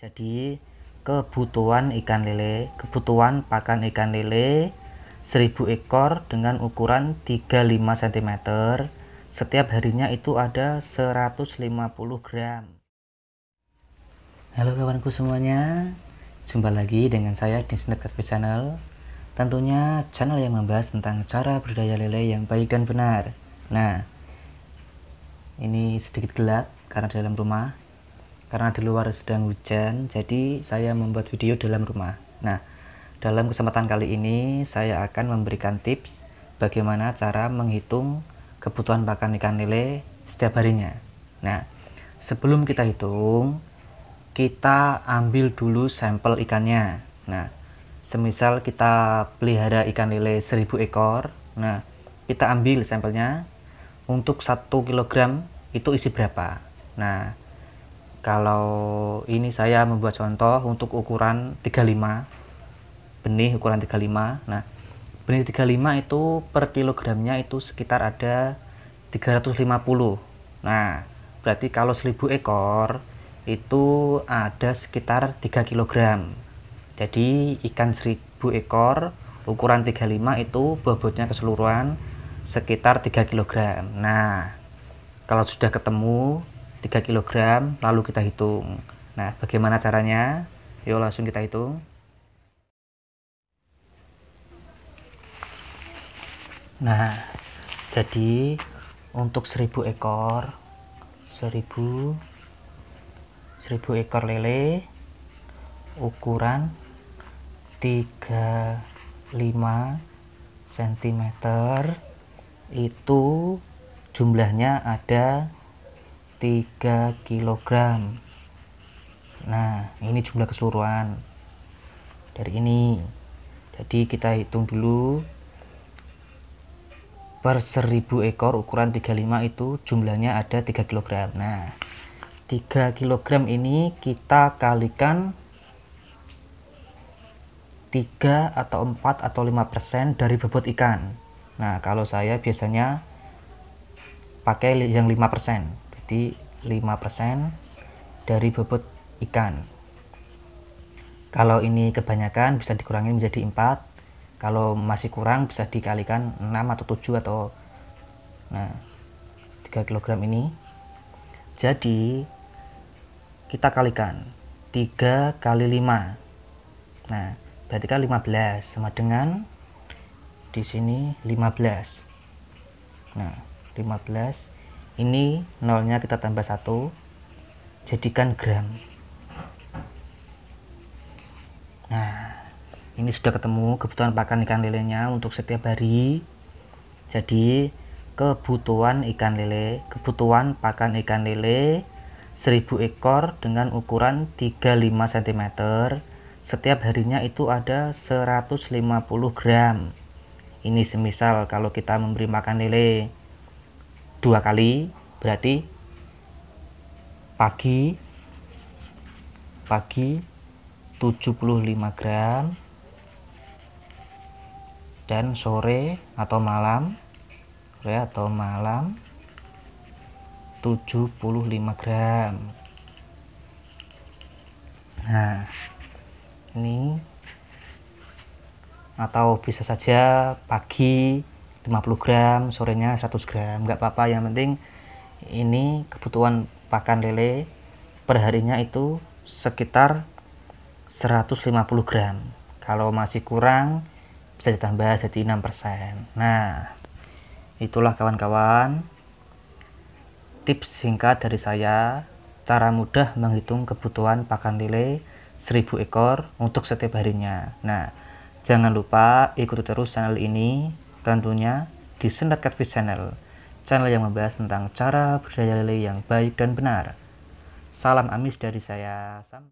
Jadi kebutuhan ikan lele, kebutuhan pakan ikan lele 1000 ekor dengan ukuran 35 cm. Setiap harinya itu ada 150 gram. Halo kawanku semuanya. Jumpa lagi dengan saya di Snack Channel. Tentunya channel yang membahas tentang cara berdaya lele yang baik dan benar. Nah, ini sedikit gelap karena dalam rumah karena di luar sedang hujan, jadi saya membuat video dalam rumah. Nah, dalam kesempatan kali ini saya akan memberikan tips bagaimana cara menghitung kebutuhan pakan ikan lele setiap harinya. Nah, sebelum kita hitung, kita ambil dulu sampel ikannya. Nah, semisal kita pelihara ikan lele 1000 ekor, nah, kita ambil sampelnya untuk 1 kg itu isi berapa. Nah, kalau ini saya membuat contoh untuk ukuran 35 benih ukuran 35 nah benih 35 itu per kilogramnya itu sekitar ada 350 nah berarti kalau 1000 ekor itu ada sekitar 3 kg jadi ikan 1000 ekor ukuran 35 itu bobotnya keseluruhan sekitar 3 kg nah kalau sudah ketemu 3 kg lalu kita hitung. Nah, bagaimana caranya? Yuk langsung kita hitung. Nah, jadi untuk 1000 ekor 1000 1000 ekor lele ukuran 35 cm itu jumlahnya ada 3 kg nah ini jumlah keseluruhan dari ini jadi kita hitung dulu per 1000 ekor ukuran 35 itu jumlahnya ada 3 kg nah 3 kg ini kita kalikan 3 atau 4 atau 5 persen dari bobot ikan nah kalau saya biasanya pakai yang 5 persen menjadi 5% dari bobot ikan. Kalau ini kebanyakan bisa dikurangi menjadi 4. Kalau masih kurang bisa dikalikan 6 atau 7 atau nah 3 kg ini. Jadi kita kalikan 3 kali 5. Nah, berarti kan 15 sama dengan di sini 15. Nah, 15 ini nolnya kita tambah satu jadikan gram nah ini sudah ketemu kebutuhan pakan ikan lelenya untuk setiap hari jadi kebutuhan ikan lele kebutuhan pakan ikan lele 1000 ekor dengan ukuran 35 cm setiap harinya itu ada 150 gram ini semisal kalau kita memberi makan lele dua kali berarti pagi pagi 75 gram dan sore atau malam sore atau malam 75 gram nah ini atau bisa saja pagi 50 gram sorenya 100 gram nggak apa-apa yang penting ini kebutuhan pakan lele perharinya itu sekitar 150 gram kalau masih kurang bisa ditambah jadi 6% nah itulah kawan-kawan tips singkat dari saya cara mudah menghitung kebutuhan pakan lele 1000 ekor untuk setiap harinya nah jangan lupa ikuti terus channel ini Tentunya di Sendat Catfish Channel, channel yang membahas tentang cara budidaya lele yang baik dan benar. Salam amis dari saya. Sam.